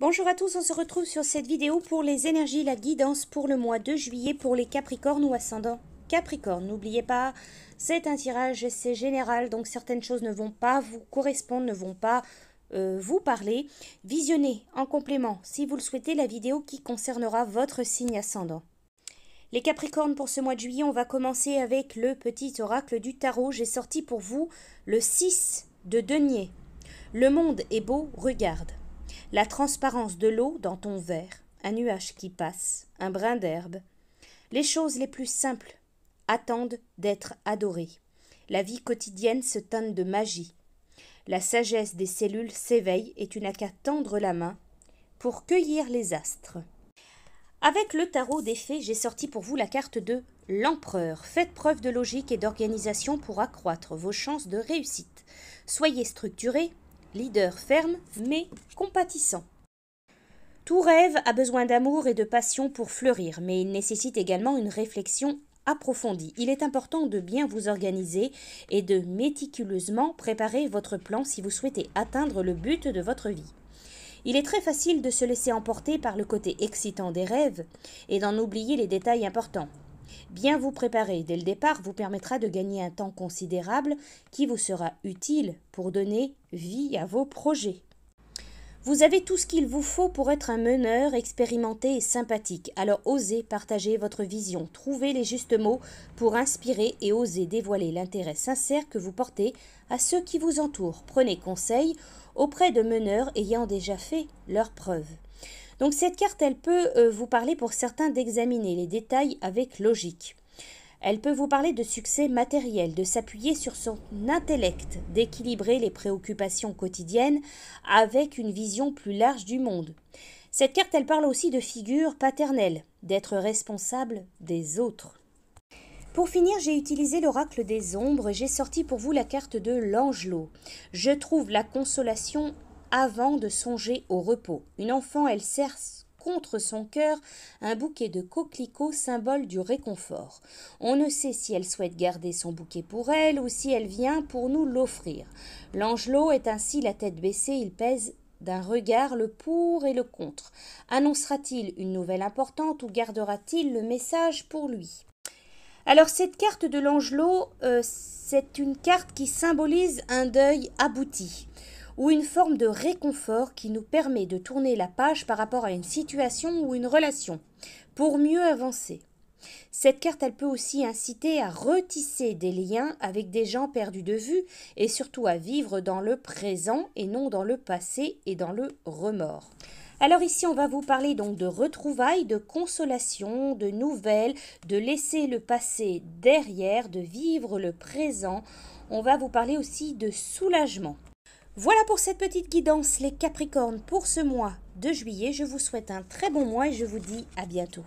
Bonjour à tous, on se retrouve sur cette vidéo pour les énergies, la guidance pour le mois de juillet pour les Capricornes ou ascendants Capricorne. N'oubliez pas, c'est un tirage, c'est général, donc certaines choses ne vont pas vous correspondre, ne vont pas euh, vous parler. Visionnez en complément, si vous le souhaitez, la vidéo qui concernera votre signe ascendant. Les Capricornes pour ce mois de juillet, on va commencer avec le petit oracle du tarot. J'ai sorti pour vous le 6 de denier. Le monde est beau, regarde la transparence de l'eau dans ton verre, un nuage qui passe, un brin d'herbe. Les choses les plus simples attendent d'être adorées. La vie quotidienne se teinte de magie. La sagesse des cellules s'éveille et tu n'as qu'à tendre la main pour cueillir les astres. Avec le tarot des fées, j'ai sorti pour vous la carte de l'empereur. Faites preuve de logique et d'organisation pour accroître vos chances de réussite. Soyez structurés leader ferme mais compatissant. Tout rêve a besoin d'amour et de passion pour fleurir, mais il nécessite également une réflexion approfondie. Il est important de bien vous organiser et de méticuleusement préparer votre plan si vous souhaitez atteindre le but de votre vie. Il est très facile de se laisser emporter par le côté excitant des rêves et d'en oublier les détails importants. Bien vous préparer dès le départ vous permettra de gagner un temps considérable qui vous sera utile pour donner vie à vos projets. Vous avez tout ce qu'il vous faut pour être un meneur expérimenté et sympathique, alors osez partager votre vision, trouvez les justes mots pour inspirer et osez dévoiler l'intérêt sincère que vous portez à ceux qui vous entourent. Prenez conseil auprès de meneurs ayant déjà fait leurs preuves. Donc cette carte, elle peut euh, vous parler pour certains d'examiner les détails avec logique. Elle peut vous parler de succès matériel, de s'appuyer sur son intellect, d'équilibrer les préoccupations quotidiennes avec une vision plus large du monde. Cette carte, elle parle aussi de figure paternelle, d'être responsable des autres. Pour finir, j'ai utilisé l'oracle des ombres j'ai sorti pour vous la carte de l'Angelot. Je trouve la consolation avant de songer au repos. Une enfant, elle serre contre son cœur un bouquet de coquelicots, symbole du réconfort. On ne sait si elle souhaite garder son bouquet pour elle ou si elle vient pour nous l'offrir. L'angelot est ainsi la tête baissée, il pèse d'un regard le pour et le contre. Annoncera-t-il une nouvelle importante ou gardera-t-il le message pour lui alors cette carte de l'angelot, euh, c'est une carte qui symbolise un deuil abouti ou une forme de réconfort qui nous permet de tourner la page par rapport à une situation ou une relation, pour mieux avancer. Cette carte, elle peut aussi inciter à retisser des liens avec des gens perdus de vue et surtout à vivre dans le présent et non dans le passé et dans le remords. Alors ici, on va vous parler donc de retrouvailles, de consolation, de nouvelles, de laisser le passé derrière, de vivre le présent. On va vous parler aussi de soulagement. Voilà pour cette petite guidance les Capricornes pour ce mois de juillet. Je vous souhaite un très bon mois et je vous dis à bientôt.